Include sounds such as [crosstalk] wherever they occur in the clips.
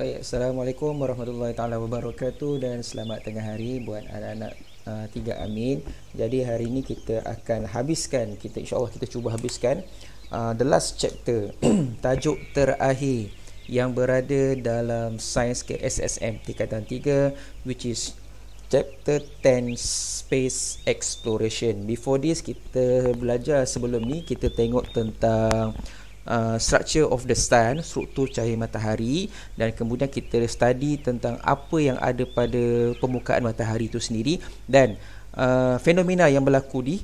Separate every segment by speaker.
Speaker 1: Baik, Assalamualaikum warahmatullahi taala wabarakatuh dan selamat tengah hari buat anak-anak uh, tiga amin. Jadi hari ini kita akan habiskan, kita insya-Allah kita cuba habiskan uh, the last chapter, [clears throat] tajuk terakhir yang berada dalam sains ke SSM tingkatan 3 which is chapter 10 space exploration. Before this kita belajar sebelum ni kita tengok tentang uh, structure of the sun, struktur cahaya matahari dan kemudian kita study tentang apa yang ada pada permukaan matahari itu sendiri dan uh, fenomena yang berlaku di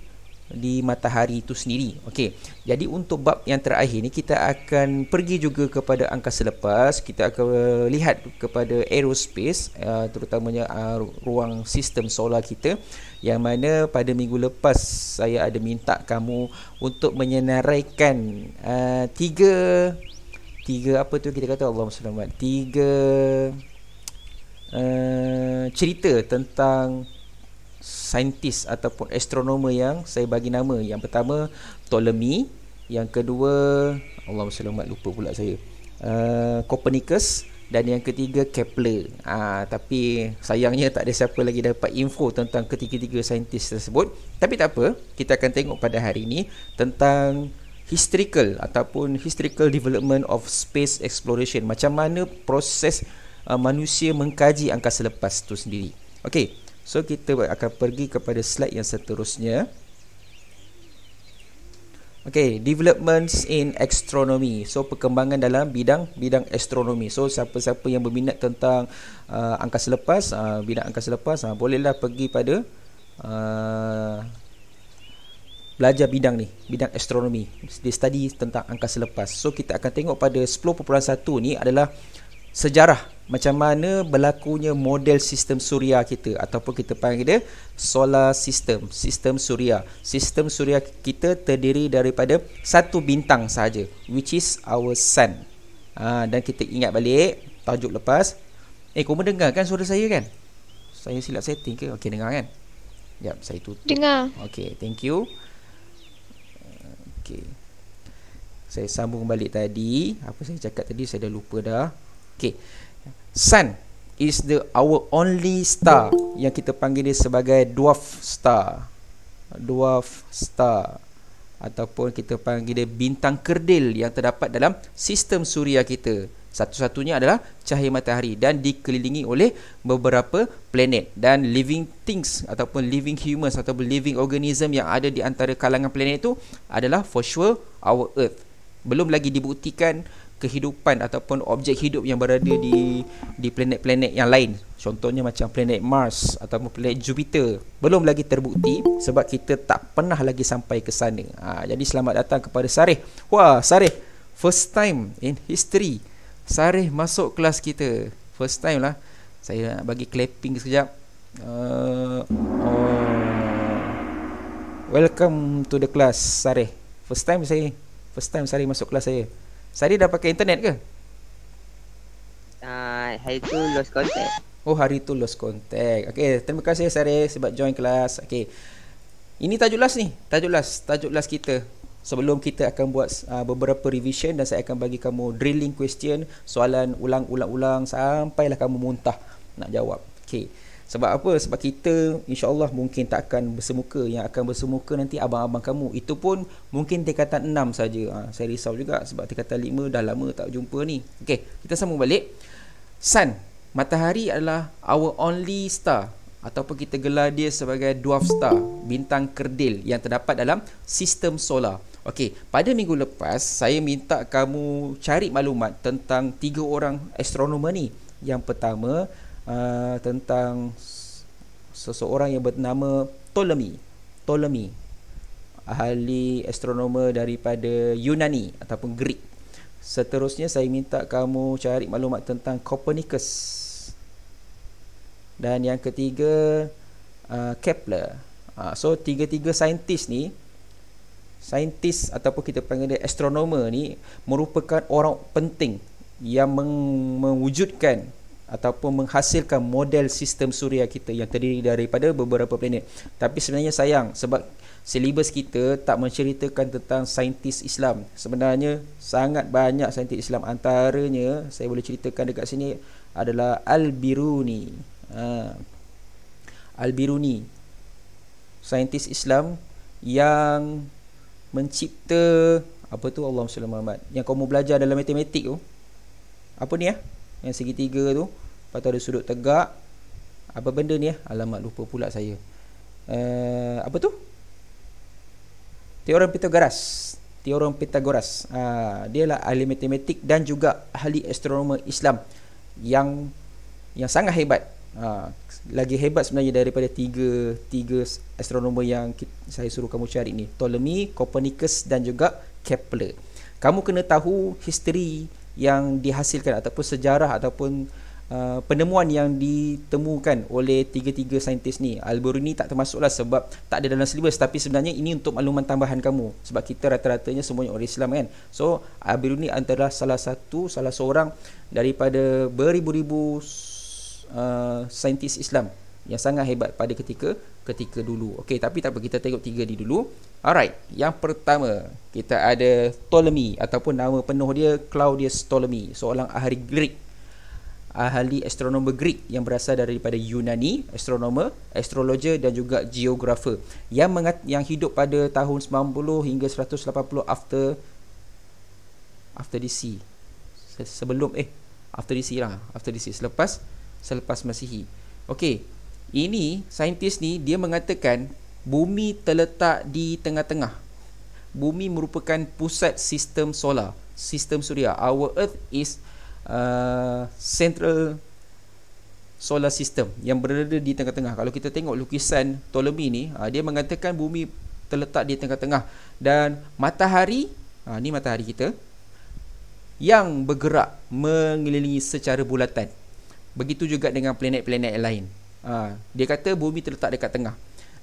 Speaker 1: di matahari itu sendiri. Okey. Jadi untuk bab yang terakhir ni kita akan pergi juga kepada angkasa lepas, kita akan lihat kepada aerospace uh, terutamanya uh, ruang sistem solar kita yang mana pada minggu lepas saya ada minta kamu untuk menyenaraikan uh, tiga tiga apa tu kita kata Allah Subhanahu tiga uh, cerita tentang saintis ataupun astronomer yang saya bagi nama. Yang pertama Ptolemy, yang kedua Allah selamat lupa pula saya. Uh, Copernicus dan yang ketiga Kepler. uh, tapi sayangnya tak ada siapa lagi dapat info tentang ketiga-tiga saintis tersebut. Tapi tak apa, kita akan tengok pada hari ini tentang historical ataupun historical development of space exploration. Macam mana proses uh, manusia mengkaji angkasa lepas tu sendiri. Okey. So kita akan pergi kepada slide yang seterusnya. Okay, developments in astronomy. So perkembangan dalam bidang bidang astronomi. So siapa-siapa yang berminat tentang uh, angkasa lepas, uh, bidang angkasa lepas, uh, bolehlah pergi pada uh, belajar bidang ni, bidang astronomi. Dia study tentang angkasa lepas. So kita akan tengok pada 10.1 ni adalah sejarah macam mana berlakunya model sistem suria kita ataupun kita panggil dia solar system, sistem suria. Sistem suria kita terdiri daripada satu bintang saja which is our sun. Ha, dan kita ingat balik tajuk lepas. Eh kau mendengar kan suara saya kan? Saya silap setting ke? Okey dengar kan? Jap saya tutup. Dengar. Okey, thank you. Okey. Saya sambung balik tadi. Apa saya cakap tadi saya dah lupa dah. Okay. Sun is the our only star yang kita panggil dia sebagai dwarf star. Dwarf star ataupun kita panggil dia bintang kerdil yang terdapat dalam sistem suria kita. Satu-satunya adalah cahaya matahari dan dikelilingi oleh beberapa planet dan living things ataupun living humans ataupun living organism yang ada di antara kalangan planet itu adalah for sure our earth. Belum lagi dibuktikan kehidupan ataupun objek hidup yang berada di di planet-planet yang lain. Contohnya macam planet Mars ataupun planet Jupiter. Belum lagi terbukti sebab kita tak pernah lagi sampai ke sana. Ha, jadi selamat datang kepada Sarih. Wah, Sarih. First time in history. Sarih masuk kelas kita. First time lah. Saya nak bagi clapping sekejap. Uh, oh. Welcome to the class, Sarih. First time saya. First time Sarih masuk kelas saya. Sari dah pakai internet ke? Uh, hari tu lost contact Oh hari tu lost contact Okay terima kasih Sari sebab join kelas Okay Ini tajuk last ni Tajuk last Tajuk last kita Sebelum kita akan buat uh, beberapa revision Dan saya akan bagi kamu drilling question Soalan ulang-ulang-ulang Sampailah kamu muntah nak jawab Okay sebab apa? Sebab kita insyaAllah mungkin tak akan bersemuka Yang akan bersemuka nanti abang-abang kamu Itu pun mungkin tingkatan enam saja. Ha, saya risau juga sebab tingkatan lima dah lama tak jumpa ni Okey, kita sambung balik Sun, matahari adalah our only star Ataupun kita gelar dia sebagai dwarf star Bintang kerdil yang terdapat dalam sistem solar Okey, pada minggu lepas saya minta kamu cari maklumat tentang tiga orang astronomer ni. Yang pertama, uh, tentang seseorang yang bernama Ptolemy. Ptolemy ahli astronomer daripada Yunani ataupun Greek. Seterusnya saya minta kamu cari maklumat tentang Copernicus. Dan yang ketiga uh, Kepler. Uh, so tiga-tiga saintis ni saintis ataupun kita panggil dia astronomer ni merupakan orang penting yang meng- mewujudkan ataupun menghasilkan model sistem suria kita yang terdiri daripada beberapa planet. Tapi sebenarnya sayang sebab silibus kita tak menceritakan tentang saintis Islam. Sebenarnya sangat banyak saintis Islam antaranya saya boleh ceritakan dekat sini adalah Al-Biruni. Ha. Al-Biruni. Saintis Islam yang mencipta apa tu Allahumma sallallahu alaihi yang kamu belajar dalam matematik tu. Apa ni ah? Ya? yang segitiga tu lepas tu ada sudut tegak apa benda ni eh alamat lupa pula saya uh, apa tu teorem pythagoras teorem pythagoras uh, ah, dia lah ahli matematik dan juga ahli astronomer Islam yang yang sangat hebat uh, lagi hebat sebenarnya daripada tiga tiga astronomer yang kita, saya suruh kamu cari ni Ptolemy Copernicus dan juga Kepler kamu kena tahu history yang dihasilkan ataupun sejarah ataupun uh, penemuan yang ditemukan oleh tiga-tiga saintis ni Al-Biruni tak termasuklah sebab tak ada dalam syllabus tapi sebenarnya ini untuk makluman tambahan kamu sebab kita rata-ratanya semuanya orang Islam kan so Al-Biruni antara salah satu salah seorang daripada beribu-ribu uh, saintis Islam yang sangat hebat pada ketika ketika dulu. Okey, tapi tak apa kita tengok tiga di dulu. Alright, yang pertama kita ada Ptolemy ataupun nama penuh dia Claudius Ptolemy, seorang ahli Greek. Ahli astronomer Greek yang berasal daripada Yunani, astronomer, astrologer dan juga geografer yang mengat- yang hidup pada tahun 90 hingga 180 after after DC. Sebelum eh after DC lah, after DC selepas selepas Masihi. Okey, ini saintis ni dia mengatakan bumi terletak di tengah-tengah. Bumi merupakan pusat sistem solar, sistem suria. Our Earth is uh, central solar system yang berada di tengah-tengah. Kalau kita tengok lukisan Ptolemy ni, uh, dia mengatakan bumi terletak di tengah-tengah dan matahari, uh, ni matahari kita yang bergerak mengelilingi secara bulatan. Begitu juga dengan planet-planet lain. Ha, dia kata bumi terletak dekat tengah.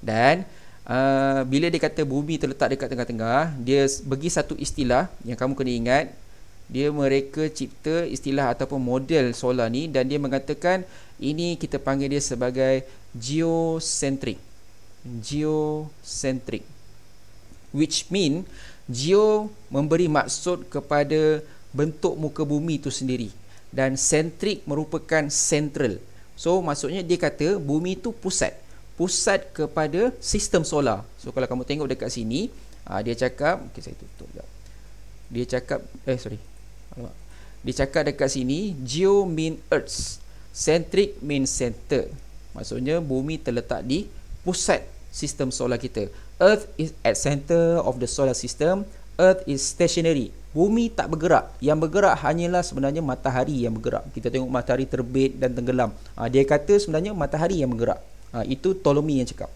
Speaker 1: Dan uh, bila dia kata bumi terletak dekat tengah-tengah, dia bagi satu istilah yang kamu kena ingat. Dia mereka cipta istilah ataupun model solar ni dan dia mengatakan ini kita panggil dia sebagai geocentric. Geocentric. Which mean geo memberi maksud kepada bentuk muka bumi itu sendiri dan centric merupakan central. So maksudnya dia kata bumi tu pusat Pusat kepada sistem solar So kalau kamu tengok dekat sini uh, Dia cakap Okay saya tutup sekejap Dia cakap Eh sorry Alamak. Dia cakap dekat sini Geo mean earth Centric mean center Maksudnya bumi terletak di pusat sistem solar kita Earth is at center of the solar system Earth is stationary Bumi tak bergerak. Yang bergerak hanyalah sebenarnya matahari yang bergerak. Kita tengok matahari terbit dan tenggelam. Ha, dia kata sebenarnya matahari yang bergerak. Ha, itu Ptolemy yang cakap.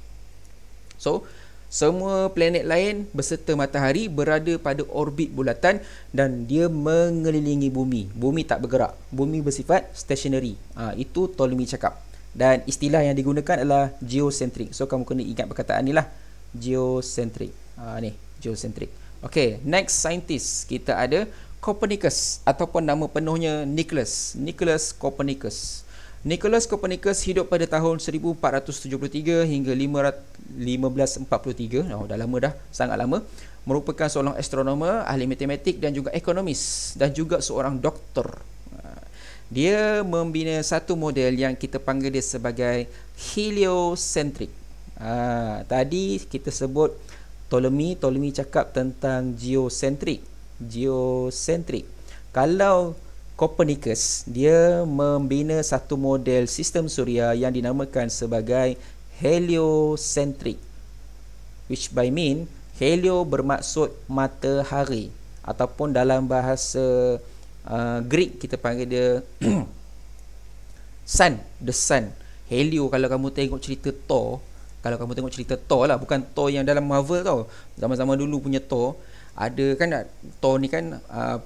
Speaker 1: So, semua planet lain beserta matahari berada pada orbit bulatan dan dia mengelilingi bumi. Bumi tak bergerak. Bumi bersifat stationary. Ha, itu Ptolemy cakap. Dan istilah yang digunakan adalah geocentric. So, kamu kena ingat perkataan ni lah. Geocentric. Ha, ni, geocentric. Geocentric. Okay, next scientist kita ada Copernicus ataupun nama penuhnya Nicholas. Nicholas Copernicus. Nicholas Copernicus hidup pada tahun 1473 hingga 1543. Oh, dah lama dah, sangat lama. Merupakan seorang astronomer, ahli matematik dan juga ekonomis dan juga seorang doktor. Dia membina satu model yang kita panggil dia sebagai heliocentric. Ah, tadi kita sebut Ptolemy Ptolemy cakap tentang geocentric geocentric kalau Copernicus dia membina satu model sistem suria yang dinamakan sebagai heliocentric which by mean helio bermaksud matahari ataupun dalam bahasa uh, Greek kita panggil dia [clears throat] sun the sun helio kalau kamu tengok cerita Thor kalau kamu tengok cerita Thor lah bukan Thor yang dalam Marvel tau zaman-zaman dulu punya Thor ada kan Thor ni kan uh, ah,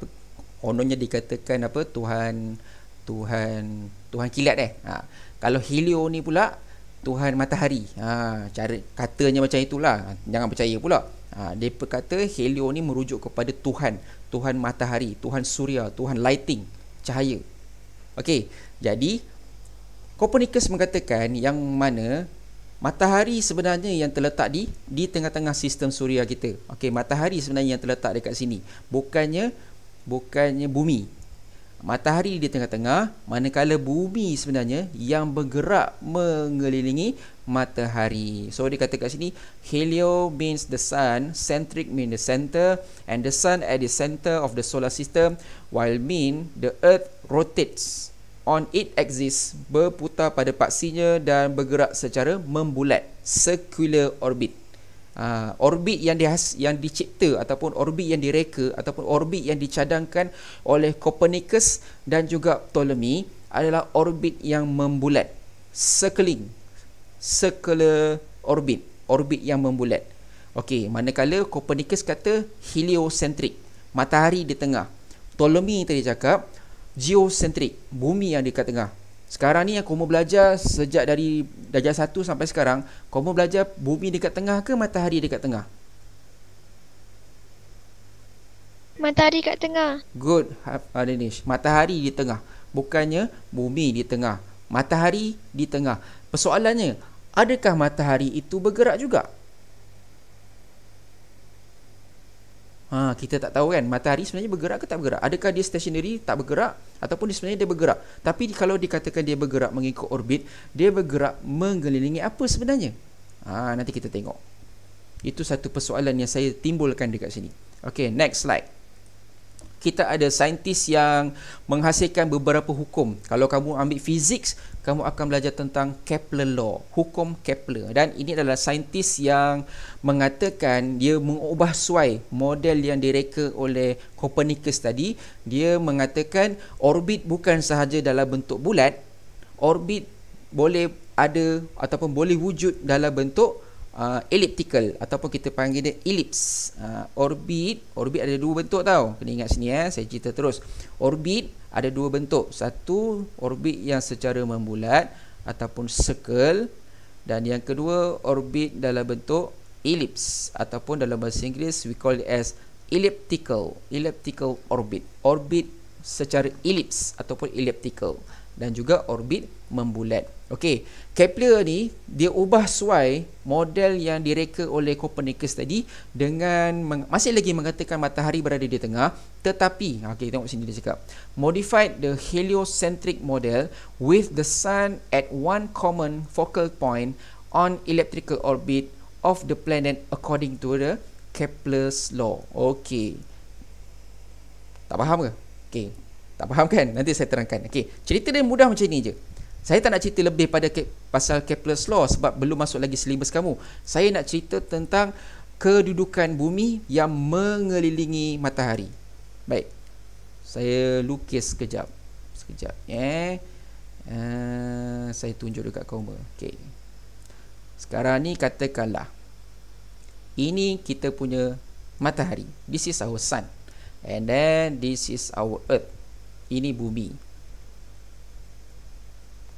Speaker 1: ononya dikatakan apa Tuhan Tuhan Tuhan kilat eh ha. kalau Helio ni pula Tuhan matahari ha, cara, katanya macam itulah jangan percaya pula ha, dia berkata Helio ni merujuk kepada Tuhan Tuhan matahari Tuhan suria Tuhan lighting cahaya Okey, jadi Copernicus mengatakan yang mana matahari sebenarnya yang terletak di di tengah-tengah sistem suria kita. Okey, matahari sebenarnya yang terletak dekat sini. Bukannya bukannya bumi. Matahari di tengah-tengah, manakala bumi sebenarnya yang bergerak mengelilingi matahari. So dia kata kat sini helio means the sun, centric mean the center and the sun at the center of the solar system while mean the earth rotates on it axis berputar pada paksinya dan bergerak secara membulat circular orbit uh, orbit yang dihas, yang dicipta ataupun orbit yang direka ataupun orbit yang dicadangkan oleh Copernicus dan juga Ptolemy adalah orbit yang membulat circling circular orbit orbit yang membulat okey manakala Copernicus kata heliocentric matahari di tengah Ptolemy tadi cakap geosentrik bumi yang dekat tengah sekarang ni yang kamu belajar sejak dari darjah satu sampai sekarang kamu belajar bumi dekat tengah ke matahari dekat tengah matahari dekat tengah good Adenish ha- ha, matahari di tengah bukannya bumi di tengah matahari di tengah persoalannya adakah matahari itu bergerak juga Ha, kita tak tahu kan matahari sebenarnya bergerak ke tak bergerak? Adakah dia stationary tak bergerak ataupun dia sebenarnya dia bergerak? Tapi kalau dikatakan dia bergerak mengikut orbit, dia bergerak mengelilingi apa sebenarnya? Ha, nanti kita tengok. Itu satu persoalan yang saya timbulkan dekat sini. Okay, next slide kita ada saintis yang menghasilkan beberapa hukum. Kalau kamu ambil fizik, kamu akan belajar tentang Kepler law, hukum Kepler. Dan ini adalah saintis yang mengatakan dia mengubah suai model yang direka oleh Copernicus tadi. Dia mengatakan orbit bukan sahaja dalam bentuk bulat, orbit boleh ada ataupun boleh wujud dalam bentuk uh, elliptical ataupun kita panggil dia ellipse uh, orbit orbit ada dua bentuk tau kena ingat sini eh saya cerita terus orbit ada dua bentuk satu orbit yang secara membulat ataupun circle dan yang kedua orbit dalam bentuk ellipse ataupun dalam bahasa Inggeris we call it as elliptical elliptical orbit orbit secara ellipse ataupun elliptical dan juga orbit membulat. Okey, Kepler ni dia ubah suai model yang direka oleh Copernicus tadi dengan masih lagi mengatakan matahari berada di tengah tetapi okey tengok sini dia cakap modified the heliocentric model with the sun at one common focal point on elliptical orbit of the planet according to the Kepler's law. Okey. Tak faham ke? Okey. Tak faham kan? Nanti saya terangkan. Okey. Cerita dia mudah macam ni je. Saya tak nak cerita lebih pada ke, pasal Kepler's Law sebab belum masuk lagi silibus kamu. Saya nak cerita tentang kedudukan bumi yang mengelilingi matahari. Baik. Saya lukis sekejap. Sekejap. Ya. Eh. Uh, saya tunjuk dekat kau Okey. Sekarang ni katakanlah ini kita punya matahari. This is our sun. And then this is our earth. Ini bumi.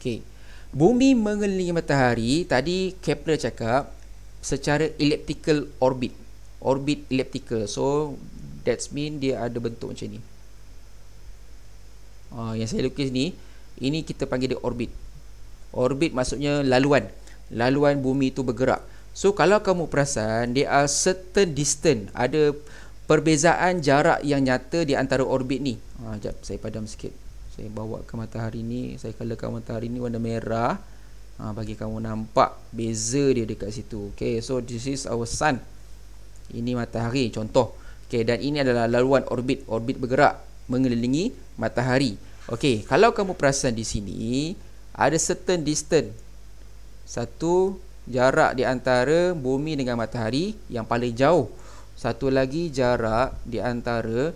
Speaker 1: Okey. Bumi mengelilingi matahari, tadi Kepler cakap secara elliptical orbit. Orbit elliptical. So that's mean dia ada bentuk macam ni. Uh, yang saya lukis ni, ini kita panggil dia orbit. Orbit maksudnya laluan. Laluan bumi tu bergerak. So kalau kamu perasan, dia are certain distance, ada perbezaan jarak yang nyata di antara orbit ni. Ah, uh, jap saya padam sikit saya bawa ke matahari ni saya colorkan matahari ni warna merah ha, bagi kamu nampak beza dia dekat situ okay so this is our sun ini matahari contoh okay dan ini adalah laluan orbit orbit bergerak mengelilingi matahari okay kalau kamu perasan di sini ada certain distance satu jarak di antara bumi dengan matahari yang paling jauh satu lagi jarak di antara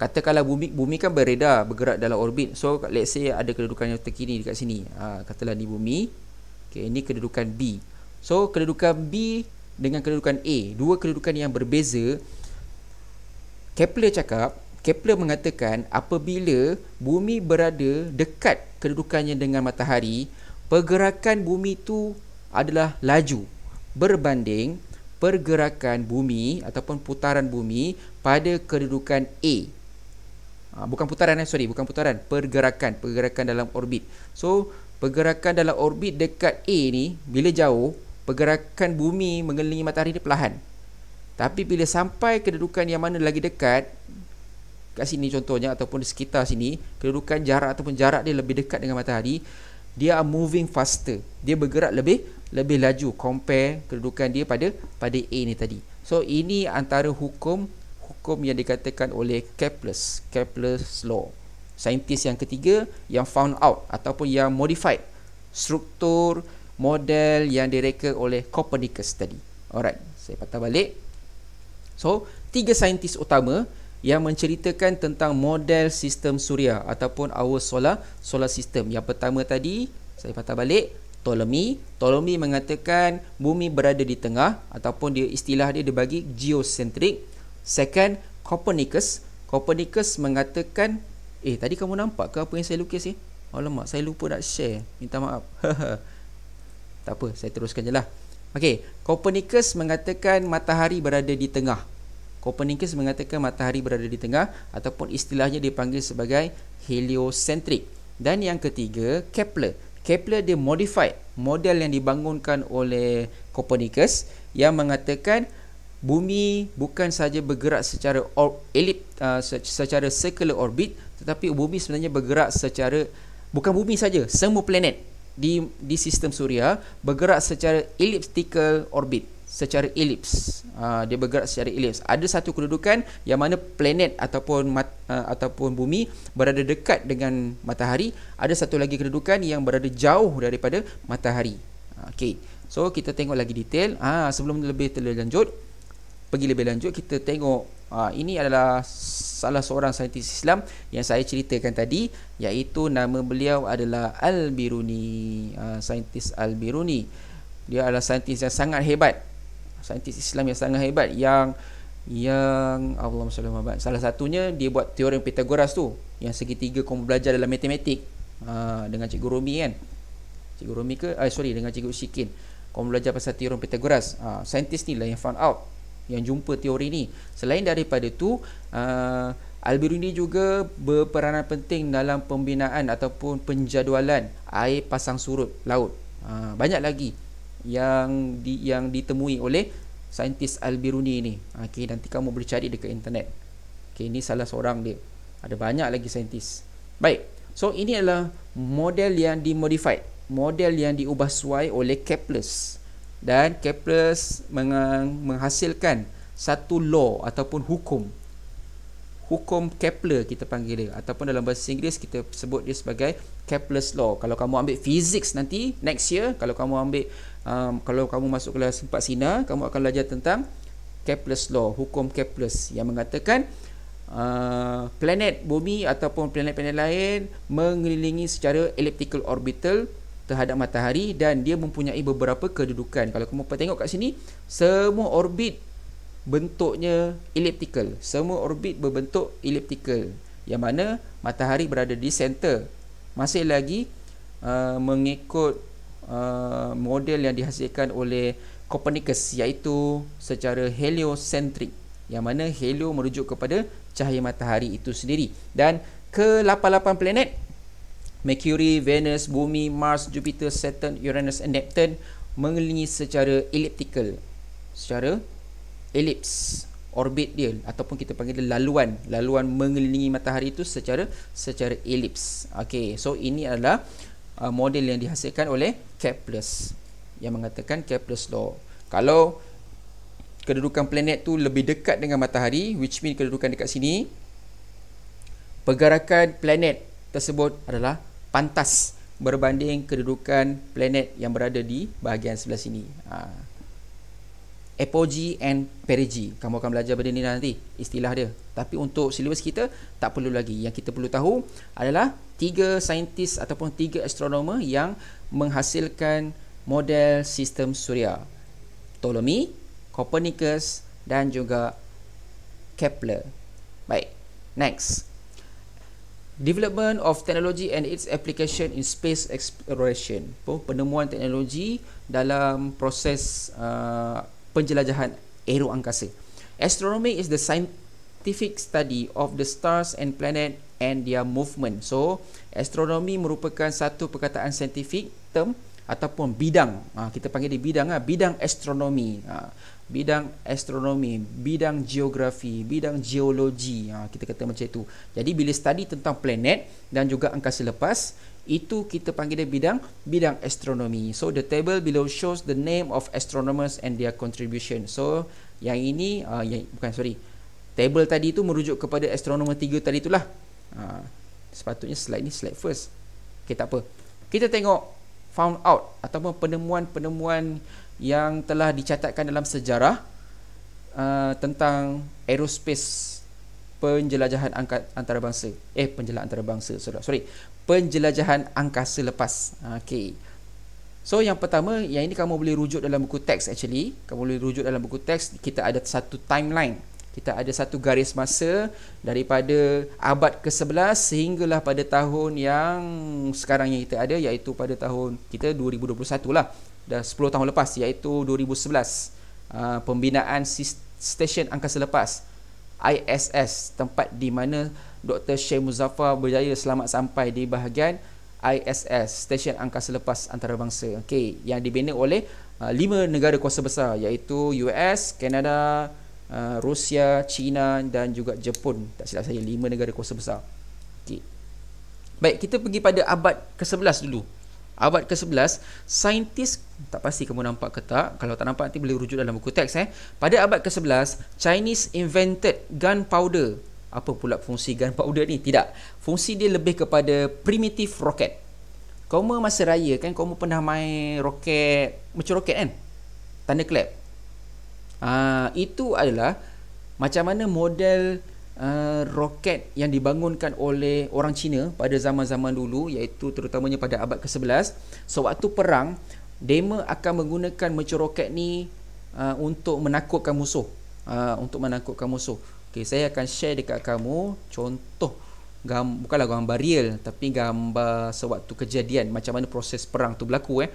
Speaker 1: katakanlah bumi bumi kan beredar bergerak dalam orbit so let's say ada kedudukan yang terkini dekat sini ha, katalah ni bumi okay, ini kedudukan B so kedudukan B dengan kedudukan A dua kedudukan yang berbeza Kepler cakap Kepler mengatakan apabila bumi berada dekat kedudukannya dengan matahari pergerakan bumi itu adalah laju berbanding pergerakan bumi ataupun putaran bumi pada kedudukan A Ah, bukan putaran eh sorry bukan putaran pergerakan pergerakan dalam orbit so pergerakan dalam orbit dekat A ni bila jauh pergerakan bumi mengelilingi matahari ni perlahan tapi bila sampai kedudukan yang mana lagi dekat kat sini contohnya ataupun di sekitar sini kedudukan jarak ataupun jarak dia lebih dekat dengan matahari dia are moving faster dia bergerak lebih lebih laju compare kedudukan dia pada pada A ni tadi so ini antara hukum hukum yang dikatakan oleh Kepler's Kepler's law. Saintis yang ketiga yang found out ataupun yang modified struktur model yang direka oleh Copernicus tadi. Alright, saya patah balik. So, tiga saintis utama yang menceritakan tentang model sistem suria ataupun our solar solar system. Yang pertama tadi, saya patah balik, Ptolemy. Ptolemy mengatakan bumi berada di tengah ataupun dia istilah dia dia bagi geosentrik Second, Copernicus. Copernicus mengatakan, eh tadi kamu nampak ke apa yang saya lukis ni? Eh? Oh, Alamak, saya lupa nak share. Minta maaf. [laughs] tak apa, saya teruskan je lah. Okay, Copernicus mengatakan matahari berada di tengah. Copernicus mengatakan matahari berada di tengah ataupun istilahnya dipanggil sebagai heliocentric. Dan yang ketiga, Kepler. Kepler dia modified model yang dibangunkan oleh Copernicus yang mengatakan bumi bukan saja bergerak secara or, elip uh, secara circular orbit tetapi bumi sebenarnya bergerak secara bukan bumi saja semua planet di di sistem suria bergerak secara elliptical orbit secara elips uh, dia bergerak secara elips ada satu kedudukan yang mana planet ataupun mat, uh, ataupun bumi berada dekat dengan matahari ada satu lagi kedudukan yang berada jauh daripada matahari uh, okey so kita tengok lagi detail ah uh, sebelum lebih terlanjut lanjut pergi lebih lanjut kita tengok uh, ini adalah salah seorang saintis Islam yang saya ceritakan tadi iaitu nama beliau adalah Al-Biruni uh, saintis Al-Biruni dia adalah saintis yang sangat hebat saintis Islam yang sangat hebat yang yang Allah SWT salah satunya dia buat teori Pythagoras tu yang segitiga kau belajar dalam matematik uh, dengan cikgu Rumi kan cikgu Rumi ke uh, sorry dengan cikgu Syikin kamu belajar pasal teori Pythagoras uh, saintis ni lah yang found out yang jumpa teori ni selain daripada tu uh, Al-Biruni juga berperanan penting dalam pembinaan ataupun penjadualan air pasang surut laut uh, banyak lagi yang di, yang ditemui oleh saintis Al-Biruni ni uh, okay, nanti kamu boleh cari dekat internet okay, ini salah seorang dia ada banyak lagi saintis baik so ini adalah model yang dimodified model yang diubah suai oleh Kepler dan Kepler meng- menghasilkan satu law ataupun hukum hukum Kepler kita panggil dia ataupun dalam bahasa Inggeris kita sebut dia sebagai Kepler's law kalau kamu ambil fizik nanti next year kalau kamu ambil um, kalau kamu masuk kelas 4 sina kamu akan belajar tentang Kepler's law hukum Kepler yang mengatakan uh, planet bumi ataupun planet-planet lain mengelilingi secara elliptical orbital terhadap matahari dan dia mempunyai beberapa kedudukan. Kalau kamu tengok kat sini, semua orbit bentuknya eliptikal. Semua orbit berbentuk eliptikal, Yang mana matahari berada di center. Masih lagi uh, mengikut uh, model yang dihasilkan oleh Copernicus iaitu secara heliocentric. Yang mana helio merujuk kepada cahaya matahari itu sendiri. Dan ke-88 planet Mercury, Venus, Bumi, Mars, Jupiter, Saturn, Uranus and Neptune mengelilingi secara eliptikal, secara elips orbit dia ataupun kita panggil dia laluan laluan mengelilingi matahari itu secara secara elips okey so ini adalah uh, model yang dihasilkan oleh Kepler yang mengatakan Kepler's law kalau kedudukan planet tu lebih dekat dengan matahari which mean kedudukan dekat sini pergerakan planet tersebut adalah pantas berbanding kedudukan planet yang berada di bahagian sebelah sini. Uh, apogee and perigee. Kamu akan belajar benda ni nanti, istilah dia. Tapi untuk silibus kita, tak perlu lagi. Yang kita perlu tahu adalah tiga saintis ataupun tiga astronomer yang menghasilkan model sistem suria. Ptolemy, Copernicus dan juga Kepler. Baik, next development of technology and its application in space exploration penemuan teknologi dalam proses uh, penjelajahan aero angkasa astronomy is the scientific study of the stars and planet and their movement so astronomy merupakan satu perkataan saintifik term ataupun bidang ha, kita panggil dia bidang ha, bidang astronomi ha, bidang astronomi, bidang geografi, bidang geologi. Ha, kita kata macam itu. Jadi bila study tentang planet dan juga angkasa lepas, itu kita panggil dia bidang bidang astronomi. So the table below shows the name of astronomers and their contribution. So yang ini uh, yang bukan sorry. Table tadi itu merujuk kepada astronomer tiga tadi itulah. Ha, ah, sepatutnya slide ni slide first. Okay, tak apa. Kita tengok found out ataupun penemuan-penemuan yang telah dicatatkan dalam sejarah uh, tentang aerospace penjelajahan angkat antarabangsa eh penjelajahan antarabangsa sorry, sorry penjelajahan angkasa lepas okey so yang pertama yang ini kamu boleh rujuk dalam buku teks actually kamu boleh rujuk dalam buku teks kita ada satu timeline kita ada satu garis masa daripada abad ke-11 sehinggalah pada tahun yang sekarang yang kita ada iaitu pada tahun kita 2021 lah dah 10 tahun lepas iaitu 2011 uh, pembinaan stesen angkasa lepas ISS tempat di mana Dr. Sheikh Muzaffar berjaya selamat sampai di bahagian ISS stesen angkasa lepas antarabangsa okay? yang dibina oleh uh, lima negara kuasa besar iaitu US, Kanada, uh, Rusia, China dan juga Jepun tak silap saya lima negara kuasa besar okey baik kita pergi pada abad ke-11 dulu abad ke-11 saintis tak pasti kamu nampak ke tak kalau tak nampak nanti boleh rujuk dalam buku teks eh pada abad ke-11 Chinese invented gunpowder apa pula fungsi gunpowder ni tidak fungsi dia lebih kepada primitive rocket kau masa raya kan kau pernah main roket macam roket kan tanda clap uh, ah, itu adalah macam mana model uh, roket yang dibangunkan oleh orang Cina pada zaman-zaman dulu iaitu terutamanya pada abad ke-11 sewaktu so, perang mereka akan menggunakan mecah roket ni uh, untuk menakutkan musuh uh, untuk menakutkan musuh okay, saya akan share dekat kamu contoh gam, bukanlah gambar real tapi gambar sewaktu kejadian macam mana proses perang tu berlaku eh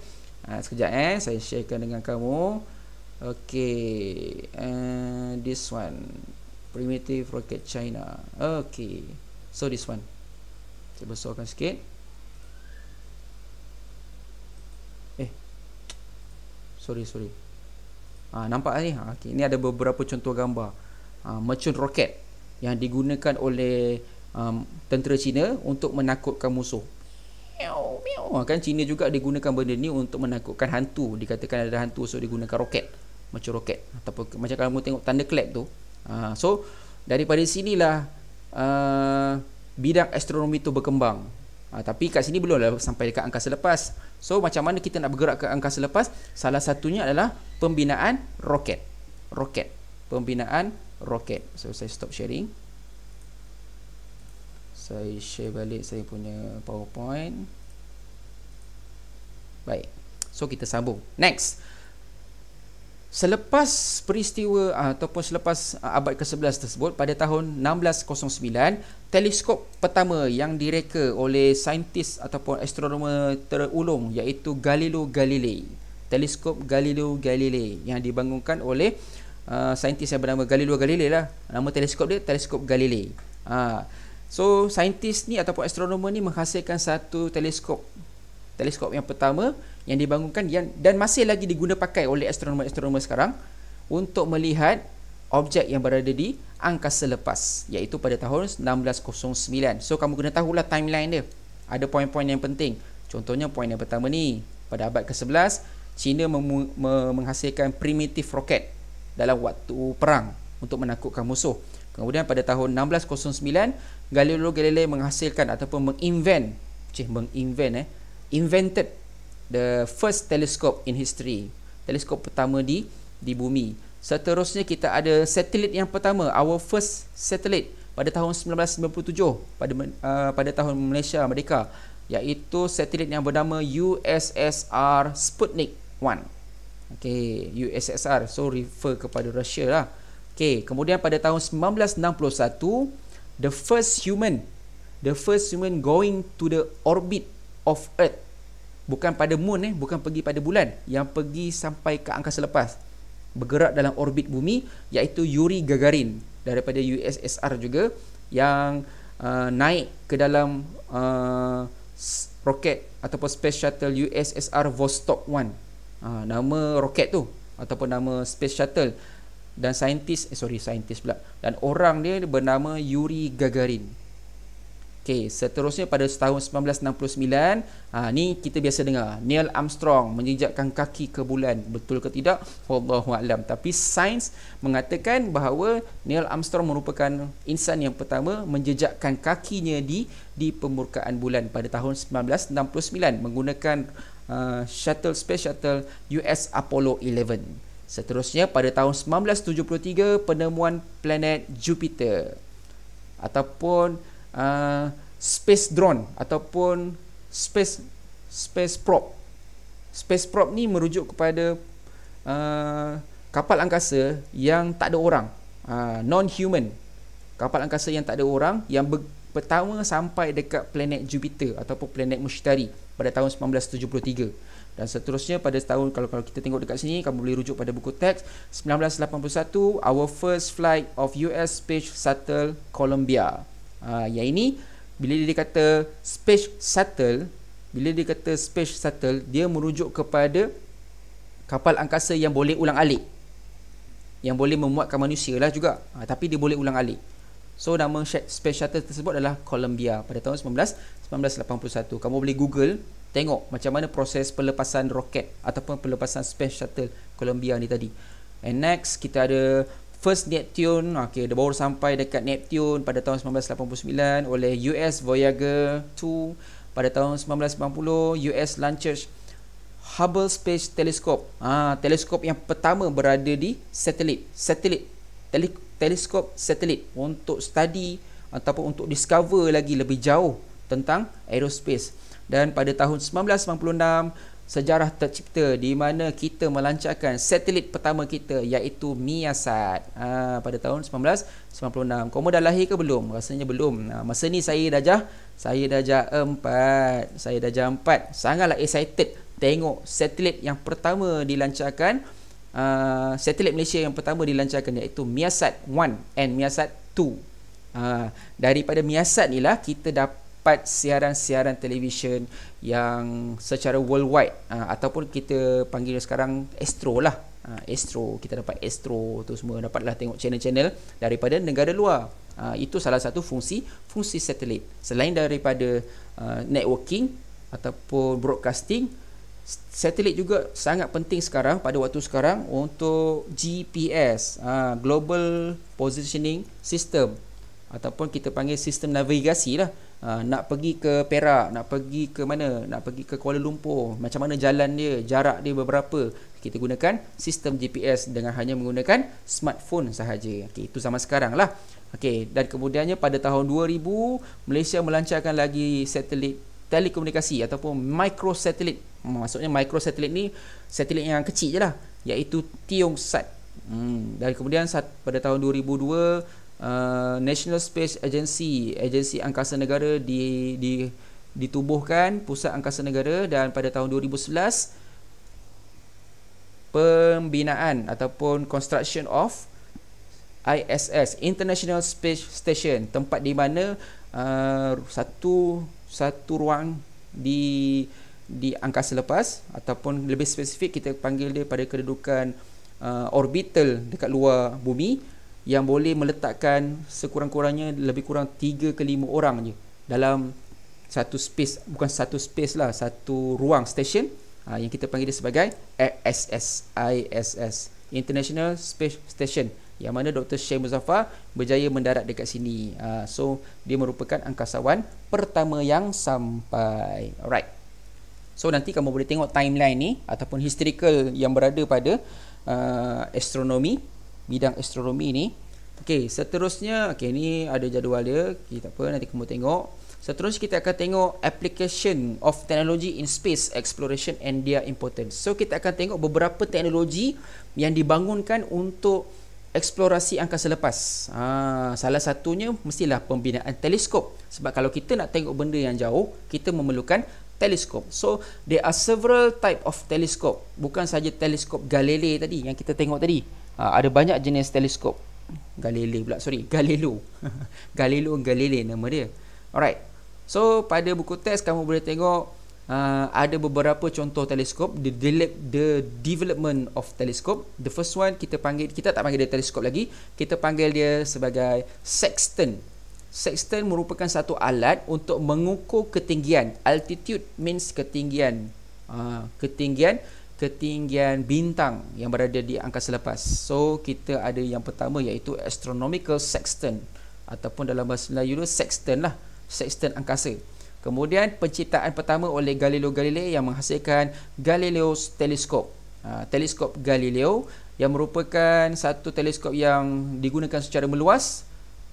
Speaker 1: uh, sekejap eh saya sharekan dengan kamu Okay, uh, this one primitive rocket China. Okay. So this one. Saya besarkan sikit. Eh. Sorry, sorry. ha, nampak ni. Ha, okay. Ini ada beberapa contoh gambar. Ha, merchant rocket yang digunakan oleh um, tentera Cina untuk menakutkan musuh. Meow, meow. Kan Cina juga digunakan benda ni untuk menakutkan hantu. Dikatakan ada hantu so digunakan roket. Macam roket. Ataupun macam kalau kamu tengok tanda clap tu. Ah, so daripada sinilah uh, bidang astronomi tu berkembang uh, tapi kat sini belumlah sampai dekat angkasa lepas so macam mana kita nak bergerak ke angkasa lepas salah satunya adalah pembinaan roket roket pembinaan roket so saya stop sharing saya share balik saya punya powerpoint baik so kita sambung next Selepas peristiwa ah, ataupun selepas ah, abad ke-11 tersebut pada tahun 1609, teleskop pertama yang direka oleh saintis ataupun astronomer terulung iaitu Galileo Galilei. Teleskop Galileo Galilei yang dibangunkan oleh uh, saintis yang bernama Galileo Galilei lah. Nama teleskop dia teleskop Galilei. Ha. So, saintis ni ataupun astronomer ni menghasilkan satu teleskop. Teleskop yang pertama yang dibangunkan yang dan masih lagi diguna pakai oleh astronomer-astronomer sekarang untuk melihat objek yang berada di angkasa lepas iaitu pada tahun 1609. So kamu kena tahulah timeline dia. Ada poin-poin yang penting. Contohnya poin yang pertama ni, pada abad ke-11 China menghasilkan primitif roket dalam waktu perang untuk menakutkan musuh. Kemudian pada tahun 1609 Galileo Galilei menghasilkan ataupun menginvent, cih menginvent eh, invented the first telescope in history teleskop pertama di di bumi seterusnya kita ada satelit yang pertama our first satellite pada tahun 1997 pada uh, pada tahun Malaysia merdeka iaitu satelit yang bernama USSR Sputnik 1 okey USSR so refer kepada Russia lah okey kemudian pada tahun 1961 the first human the first human going to the orbit of earth bukan pada moon eh bukan pergi pada bulan yang pergi sampai ke angkasa lepas bergerak dalam orbit bumi iaitu Yuri Gagarin daripada USSR juga yang uh, naik ke dalam uh, roket ataupun space shuttle USSR Vostok 1 uh, nama roket tu ataupun nama space shuttle dan saintis eh, sorry saintis pula dan orang dia bernama Yuri Gagarin Okey, seterusnya pada tahun 1969, aa, ni kita biasa dengar Neil Armstrong menjejakkan kaki ke bulan. Betul ke tidak? Wallahu alam. Tapi sains mengatakan bahawa Neil Armstrong merupakan insan yang pertama menjejakkan kakinya di di permukaan bulan pada tahun 1969 menggunakan aa, ha, shuttle space shuttle US Apollo 11. Seterusnya pada tahun 1973 penemuan planet Jupiter ataupun uh, space drone ataupun space space prop. Space prop ni merujuk kepada uh, kapal angkasa yang tak ada orang, uh, non human. Kapal angkasa yang tak ada orang yang ber- pertama sampai dekat planet Jupiter ataupun planet Mushtari pada tahun 1973 dan seterusnya pada tahun kalau kalau kita tengok dekat sini kamu boleh rujuk pada buku teks 1981 our first flight of US space shuttle Columbia Ah, yang ini bila dia kata speech subtle bila dia kata speech subtle dia merujuk kepada kapal angkasa yang boleh ulang alik yang boleh memuatkan manusia lah juga ha, tapi dia boleh ulang alik so nama space shuttle tersebut adalah Columbia pada tahun 19, 1981 kamu boleh google tengok macam mana proses pelepasan roket ataupun pelepasan space shuttle Columbia ni tadi and next kita ada first Neptune okey dia baru sampai dekat Neptune pada tahun 1989 oleh US Voyager 2 pada tahun 1990 US launched Hubble Space Telescope ah teleskop yang pertama berada di satelit satelit tele, teleskop satelit untuk study ataupun untuk discover lagi lebih jauh tentang aerospace dan pada tahun 1996 sejarah tercipta di mana kita melancarkan satelit pertama kita iaitu Miasat ha, pada tahun 1996. Kamu dah lahir ke belum? Rasanya belum. Ha, masa ni saya dah jah, saya dah jah empat. Saya dah jah empat. Sangatlah excited tengok satelit yang pertama dilancarkan uh, satelit Malaysia yang pertama dilancarkan iaitu Miasat 1 and Miasat 2. Uh, ha, daripada Miasat ni lah kita dapat tempat siaran-siaran televisyen yang secara worldwide uh, ataupun kita panggil sekarang Astro lah. Uh, Astro, kita dapat Astro tu semua dapatlah tengok channel-channel daripada negara luar. Uh, itu salah satu fungsi fungsi satelit. Selain daripada uh, networking ataupun broadcasting, satelit juga sangat penting sekarang pada waktu sekarang untuk GPS, uh, Global Positioning System ataupun kita panggil sistem navigasi lah. Ah, nak pergi ke Perak, nak pergi ke mana? Nak pergi ke Kuala Lumpur. Macam mana jalan dia? Jarak dia berapa? Kita gunakan sistem GPS dengan hanya menggunakan smartphone sahaja. Okay, itu sama sekarang lah. Okay, dan kemudiannya pada tahun 2000, Malaysia melancarkan lagi satelit telekomunikasi ataupun micro satelit. Maksudnya microsatelit ni satelit yang kecil je lah iaitu Tiongsat. Hmm, dan kemudian pada tahun 2002 Uh, National Space Agency, agensi angkasa negara di di ditubuhkan pusat angkasa negara dan pada tahun 2011 pembinaan ataupun construction of ISS International Space Station tempat di mana uh, satu satu ruang di di angkasa lepas ataupun lebih spesifik kita panggil dia pada kedudukan uh, orbital dekat luar bumi yang boleh meletakkan sekurang-kurangnya lebih kurang 3 ke 5 orang je dalam satu space bukan satu space lah satu ruang station ha, yang kita panggil dia sebagai ISS ISS International Space Station yang mana Dr. Sheikh Muzaffar berjaya mendarat dekat sini ha, so dia merupakan angkasawan pertama yang sampai alright so nanti kamu boleh tengok timeline ni ataupun historical yang berada pada uh, astronomi bidang astronomi ni. Okey, seterusnya, okey ni ada jadual dia. Okay, tak apa, nanti kamu tengok. Seterusnya kita akan tengok application of technology in space exploration and their importance. So kita akan tengok beberapa teknologi yang dibangunkan untuk eksplorasi angkasa lepas. Ha, salah satunya mestilah pembinaan teleskop. Sebab kalau kita nak tengok benda yang jauh, kita memerlukan teleskop. So there are several type of teleskop. Bukan saja teleskop Galileo tadi yang kita tengok tadi. Ah, ada banyak jenis teleskop Galileo pula sorry [laughs] Galileo Galileo Galilei nama dia alright so pada buku teks kamu boleh tengok uh, ada beberapa contoh teleskop the, de- the development of telescope the first one kita panggil kita tak panggil dia teleskop lagi kita panggil dia sebagai sexton sexton merupakan satu alat untuk mengukur ketinggian altitude means ketinggian uh, ketinggian ketinggian bintang yang berada di angkasa lepas. So kita ada yang pertama iaitu astronomical sextant ataupun dalam bahasa Melayu tu sextant lah, sextant angkasa. Kemudian penciptaan pertama oleh Galileo Galilei yang menghasilkan Galileo's telescope. Uh, teleskop Galileo yang merupakan satu teleskop yang digunakan secara meluas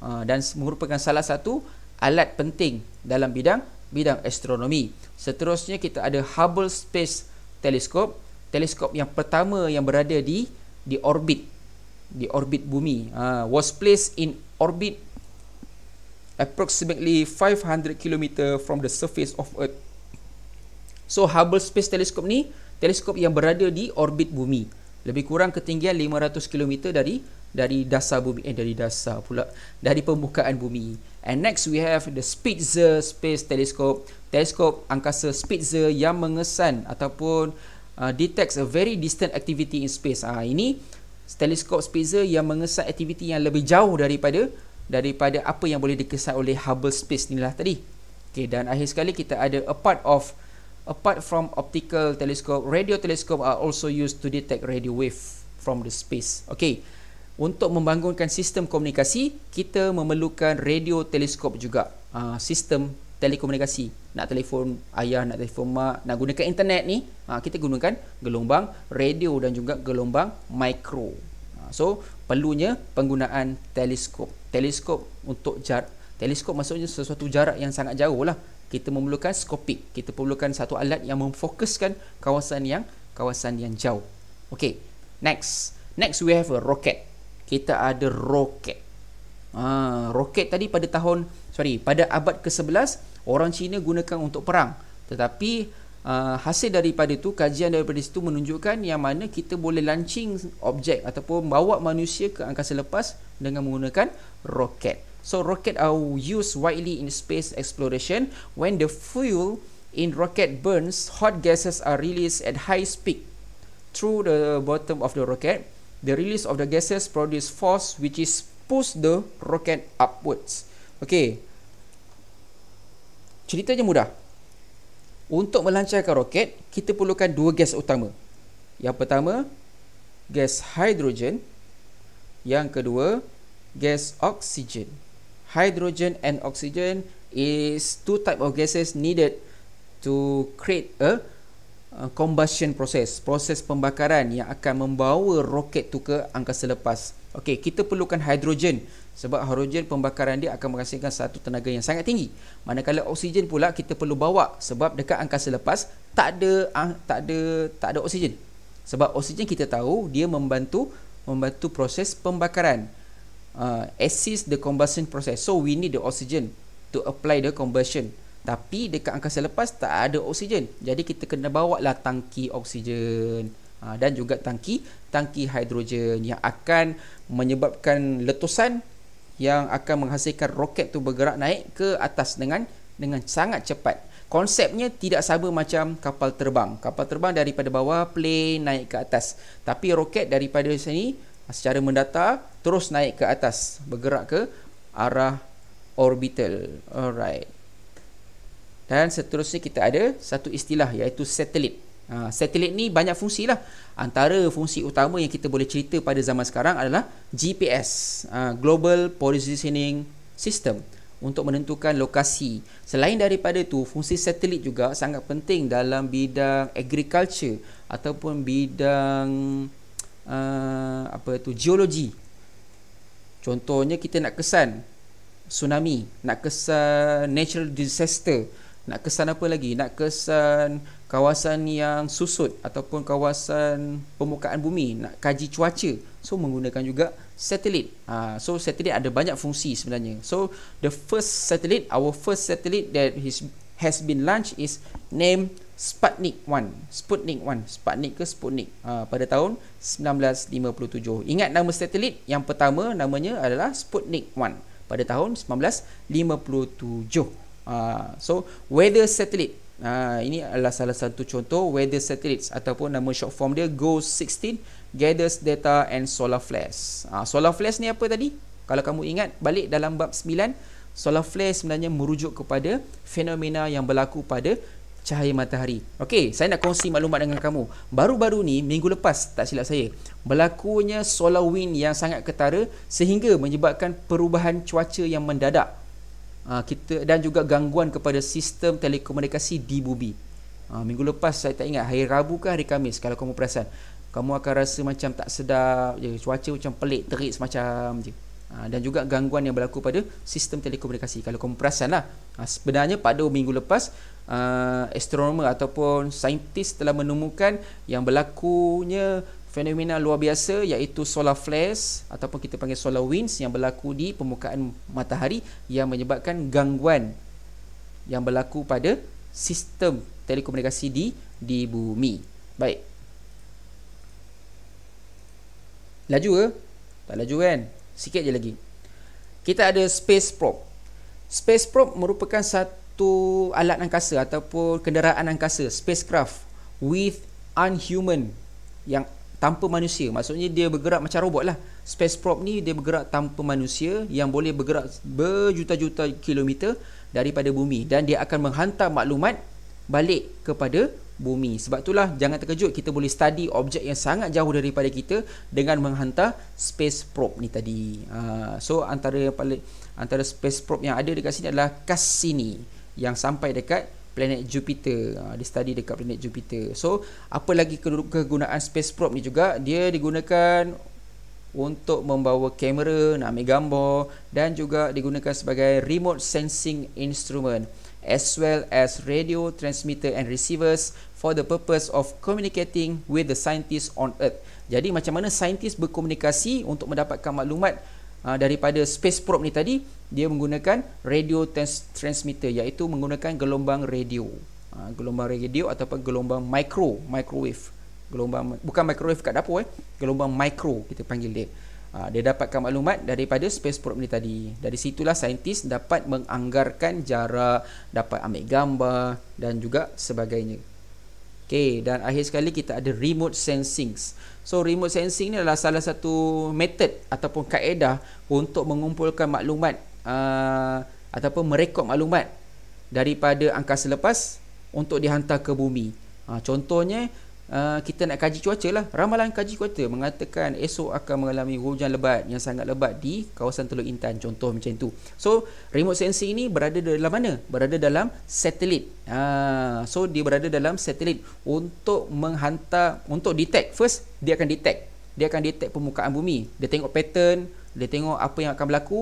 Speaker 1: uh, dan merupakan salah satu alat penting dalam bidang bidang astronomi. Seterusnya kita ada Hubble Space Telescope teleskop yang pertama yang berada di di orbit di orbit bumi uh, was placed in orbit approximately 500 km from the surface of earth so hubble space telescope ni teleskop yang berada di orbit bumi lebih kurang ketinggian 500 km dari dari dasar bumi eh dari dasar pula dari permukaan bumi and next we have the spitzer space telescope teleskop angkasa spitzer yang mengesan ataupun uh, detects a very distant activity in space. Ah uh, ini teleskop space yang mengesat aktiviti yang lebih jauh daripada daripada apa yang boleh dikesat oleh Hubble Space ni lah tadi. Okay, dan akhir sekali kita ada a part of apart from optical telescope, radio telescope are also used to detect radio wave from the space. Okay, untuk membangunkan sistem komunikasi kita memerlukan radio teleskop juga. Uh, sistem telekomunikasi nak telefon ayah nak telefon mak nak gunakan internet ni ha, kita gunakan gelombang radio dan juga gelombang mikro ha, so perlunya penggunaan teleskop teleskop untuk jarak teleskop maksudnya sesuatu jarak yang sangat jauh lah kita memerlukan skopik kita perlukan satu alat yang memfokuskan kawasan yang kawasan yang jauh okay next next we have a rocket kita ada roket ha, roket tadi pada tahun 1960 sorry pada abad ke-11 orang Cina gunakan untuk perang tetapi uh, hasil daripada itu kajian daripada situ menunjukkan yang mana kita boleh launching objek ataupun bawa manusia ke angkasa lepas dengan menggunakan roket so roket are used widely in space exploration when the fuel in rocket burns hot gases are released at high speed through the bottom of the rocket the release of the gases produce force which is push the rocket upwards Okey. Ceritanya mudah. Untuk melancarkan roket, kita perlukan dua gas utama. Yang pertama, gas hidrogen. Yang kedua, gas oksigen. Hydrogen and oxygen is two type of gases needed to create a combustion process, proses pembakaran yang akan membawa roket tu ke angkasa lepas. Okey, kita perlukan hidrogen sebab hidrogen pembakaran dia akan menghasilkan satu tenaga yang sangat tinggi manakala oksigen pula kita perlu bawa sebab dekat angkasa lepas tak ada ah, tak ada tak ada oksigen sebab oksigen kita tahu dia membantu membantu proses pembakaran uh, ah, assist the combustion process so we need the oxygen to apply the combustion tapi dekat angkasa lepas tak ada oksigen jadi kita kena bawa lah tangki oksigen ah, dan juga tangki tangki hidrogen yang akan menyebabkan letusan yang akan menghasilkan roket tu bergerak naik ke atas dengan dengan sangat cepat. Konsepnya tidak sama macam kapal terbang. Kapal terbang daripada bawah plane naik ke atas. Tapi roket daripada sini secara mendata terus naik ke atas, bergerak ke arah orbital. Alright. Dan seterusnya kita ada satu istilah iaitu satelit. Ha, satelit ni banyak fungsi lah. Antara fungsi utama yang kita boleh cerita pada zaman sekarang adalah GPS, ha, Global Positioning System untuk menentukan lokasi. Selain daripada tu, fungsi satelit juga sangat penting dalam bidang agriculture ataupun bidang uh, apa tu geologi. Contohnya kita nak kesan tsunami, nak kesan natural disaster, nak kesan apa lagi? Nak kesan kawasan yang susut ataupun kawasan permukaan bumi nak kaji cuaca so menggunakan juga satelit uh, so satelit ada banyak fungsi sebenarnya so the first satellite our first satellite that is, has been launched is named Sputnik 1 Sputnik 1 Sputnik ke Sputnik uh, pada tahun 1957 ingat nama satelit yang pertama namanya adalah Sputnik 1 pada tahun 1957 uh, ha, so weather satellite Uh, ini adalah salah satu contoh weather satellites ataupun nama short form dia GO16 gathers data and solar flares. Uh, solar flares ni apa tadi? Kalau kamu ingat balik dalam bab 9, solar flares sebenarnya merujuk kepada fenomena yang berlaku pada cahaya matahari. Okey, saya nak kongsi maklumat dengan kamu. Baru-baru ni minggu lepas tak silap saya, berlakunya solar wind yang sangat ketara sehingga menyebabkan perubahan cuaca yang mendadak Ah, kita dan juga gangguan kepada sistem telekomunikasi di bumi. Ha, minggu lepas saya tak ingat hari Rabu ke hari Khamis kalau kamu perasan. Kamu akan rasa macam tak sedap je, cuaca macam pelik, terik semacam je. Ha, dan juga gangguan yang berlaku pada sistem telekomunikasi kalau kamu perasanlah, lah. sebenarnya pada minggu lepas uh, astronomer ataupun saintis telah menemukan yang berlakunya fenomena luar biasa iaitu solar flares ataupun kita panggil solar winds yang berlaku di permukaan matahari yang menyebabkan gangguan yang berlaku pada sistem telekomunikasi di di bumi. Baik. Laju ke? Tak laju kan? Sikit je lagi. Kita ada space probe. Space probe merupakan satu alat angkasa ataupun kenderaan angkasa, spacecraft with unhuman yang tanpa manusia maksudnya dia bergerak macam robot lah space probe ni dia bergerak tanpa manusia yang boleh bergerak berjuta-juta kilometer daripada bumi dan dia akan menghantar maklumat balik kepada bumi sebab itulah jangan terkejut kita boleh study objek yang sangat jauh daripada kita dengan menghantar space probe ni tadi uh, so antara yang paling antara space probe yang ada dekat sini adalah Cassini yang sampai dekat planet Jupiter. Uh, dia study dekat planet Jupiter. So, apa lagi kegunaan space probe ni juga? Dia digunakan untuk membawa kamera nak ambil gambar dan juga digunakan sebagai remote sensing instrument as well as radio transmitter and receivers for the purpose of communicating with the scientists on earth. Jadi macam mana saintis berkomunikasi untuk mendapatkan maklumat Ah, daripada space probe ni tadi dia menggunakan radio trans- transmitter iaitu menggunakan gelombang radio ha, gelombang radio ataupun gelombang micro microwave gelombang bukan microwave kat dapur eh gelombang micro kita panggil dia ha, dia dapatkan maklumat daripada space probe ni tadi dari situlah saintis dapat menganggarkan jarak dapat ambil gambar dan juga sebagainya Okay, dan akhir sekali kita ada remote sensing So remote sensing ni adalah salah satu method ataupun kaedah untuk mengumpulkan maklumat uh, ataupun merekod maklumat daripada angkasa lepas untuk dihantar ke bumi. Ha, contohnya Uh, kita nak kaji cuaca lah Ramalan kaji cuaca mengatakan Esok akan mengalami hujan lebat Yang sangat lebat di kawasan Teluk Intan Contoh macam itu So remote sensing ni berada dalam mana? Berada dalam satelit uh, So dia berada dalam satelit Untuk menghantar Untuk detect First dia akan detect Dia akan detect permukaan bumi Dia tengok pattern Dia tengok apa yang akan berlaku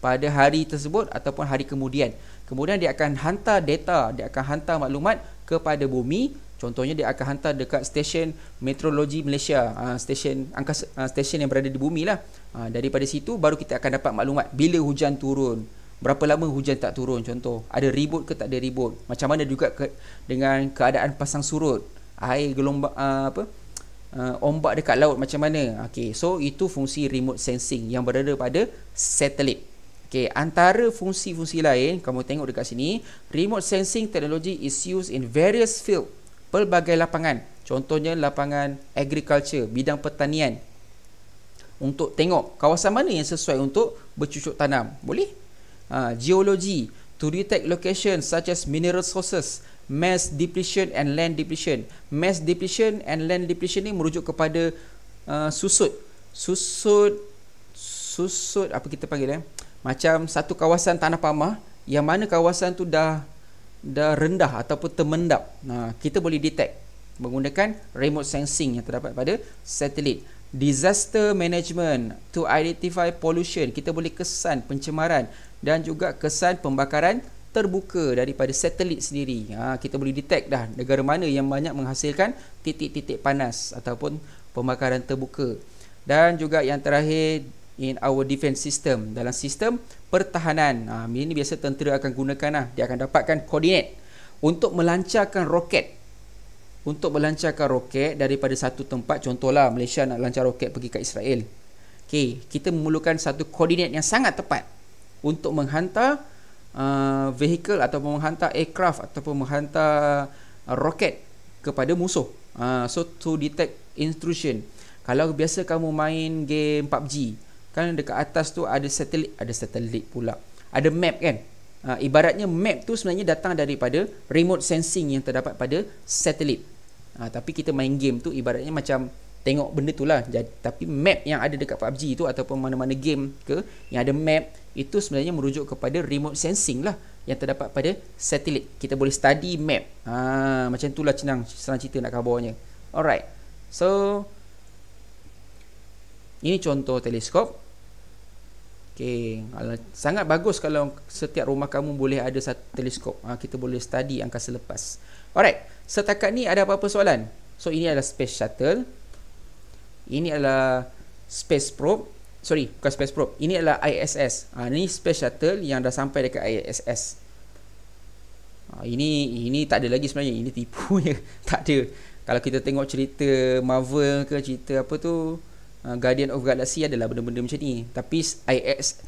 Speaker 1: Pada hari tersebut Ataupun hari kemudian Kemudian dia akan hantar data Dia akan hantar maklumat Kepada bumi Contohnya dia akan hantar dekat stesen Metrologi Malaysia ha, Stesen angkasa, ah, stesen yang berada di bumi lah ha, Daripada situ baru kita akan dapat maklumat Bila hujan turun Berapa lama hujan tak turun contoh Ada ribut ke tak ada ribut Macam mana juga ke, dengan keadaan pasang surut Air gelombang ha, apa Uh, ombak dekat laut macam mana okay. So itu fungsi remote sensing Yang berada pada satelit okay. Antara fungsi-fungsi lain Kamu tengok dekat sini Remote sensing technology is used in various field pelbagai lapangan contohnya lapangan agriculture bidang pertanian untuk tengok kawasan mana yang sesuai untuk bercucuk tanam boleh ha, geology to detect location such as mineral sources mass depletion and land depletion mass depletion and land depletion ni merujuk kepada uh, susut susut susut apa kita panggil eh macam satu kawasan tanah pamah yang mana kawasan tu dah dah rendah ataupun termendap nah, kita boleh detect menggunakan remote sensing yang terdapat pada satelit disaster management to identify pollution kita boleh kesan pencemaran dan juga kesan pembakaran terbuka daripada satelit sendiri ha, kita boleh detect dah negara mana yang banyak menghasilkan titik-titik panas ataupun pembakaran terbuka dan juga yang terakhir in our defense system dalam sistem pertahanan uh, ah, ini biasa tentera akan gunakan uh, dia akan dapatkan koordinat untuk melancarkan roket untuk melancarkan roket daripada satu tempat contohlah Malaysia nak lancar roket pergi ke Israel okay, kita memerlukan satu koordinat yang sangat tepat untuk menghantar uh, vehicle ataupun menghantar aircraft ataupun menghantar uh, roket kepada musuh uh, so to detect intrusion kalau biasa kamu main game PUBG kan dekat atas tu ada satelit ada satelit pula ada map kan ha, ibaratnya map tu sebenarnya datang daripada remote sensing yang terdapat pada satelit ha, tapi kita main game tu ibaratnya macam tengok benda tu lah Jadi, tapi map yang ada dekat PUBG tu ataupun mana-mana game ke yang ada map itu sebenarnya merujuk kepada remote sensing lah yang terdapat pada satelit kita boleh study map ha, macam tu lah senang, senang cerita nak kabarnya alright so ini contoh teleskop Okay. Sangat bagus kalau setiap rumah kamu boleh ada satu teleskop. Ha, kita boleh study angkasa lepas. Alright. Setakat ni ada apa-apa soalan? So ini adalah space shuttle. Ini adalah space probe. Sorry, bukan space probe. Ini adalah ISS. Ha, ah, ini space shuttle yang dah sampai dekat ISS. Ha, ah, ini ini tak ada lagi sebenarnya. Ini tipu [laughs] je. tak ada. Kalau kita tengok cerita Marvel ke cerita apa tu. Uh, Guardian of Galaxy adalah benda-benda macam ni tapi IS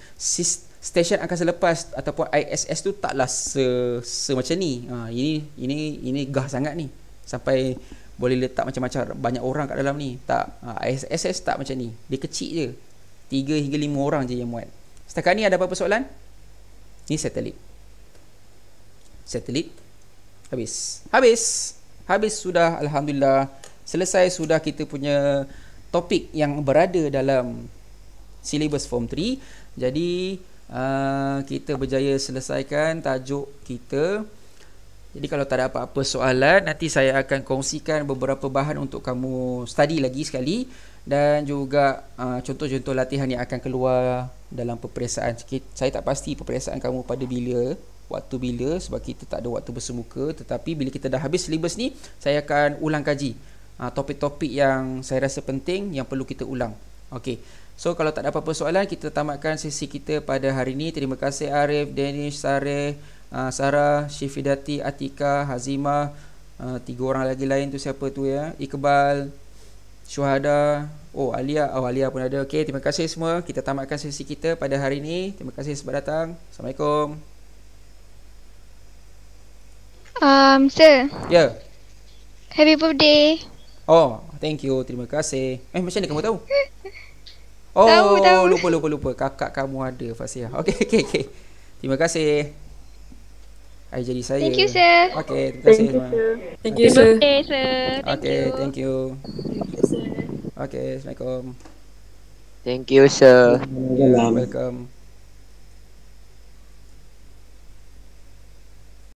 Speaker 1: station akan selepas ataupun ISS tu taklah se, se macam ni ha, ini ini ini gah sangat ni sampai boleh letak macam-macam banyak orang kat dalam ni tak uh, ha, ISS tak macam ni dia kecil je 3 hingga 5 orang je yang muat setakat ni ada apa-apa soalan ni satelit satelit habis habis habis sudah alhamdulillah selesai sudah kita punya topik yang berada dalam syllabus form 3 jadi uh, kita berjaya selesaikan tajuk kita jadi kalau tak ada apa-apa soalan nanti saya akan kongsikan beberapa bahan untuk kamu study lagi sekali dan juga uh, contoh-contoh latihan yang akan keluar dalam peperiksaan saya tak pasti peperiksaan kamu pada bila waktu bila sebab kita tak ada waktu bersemuka tetapi bila kita dah habis syllabus ni saya akan ulang kaji uh, topik-topik yang saya rasa penting yang perlu kita ulang. Okey. So kalau tak ada apa-apa soalan, kita tamatkan sesi kita pada hari ini. Terima kasih Arif, Danish, Sare, uh, ah, Sarah, Syifidati, Atika, Hazima, uh, ah, tiga orang lagi lain tu siapa tu ya? Iqbal, Syuhada, oh Alia, oh Alia pun ada. Okey, terima kasih semua. Kita tamatkan sesi kita pada hari ini. Terima kasih sebab datang. Assalamualaikum. Um, sir. Yeah. Happy birthday. Oh, thank you. Terima kasih. Eh, macam mana kamu tahu? [laughs] Oh, tahu, tahu. lupa lupa lupa. Kakak kamu ada fasya. Okay okay okay. Terima kasih. Ai jadi saya. Thank you, sir. Okay terima kasih. Thank you, sir. Thank you, sir. Okay, Thank you. Okey, thank you. sir. Okey, Assalamualaikum. Thank you, sir. Welcome.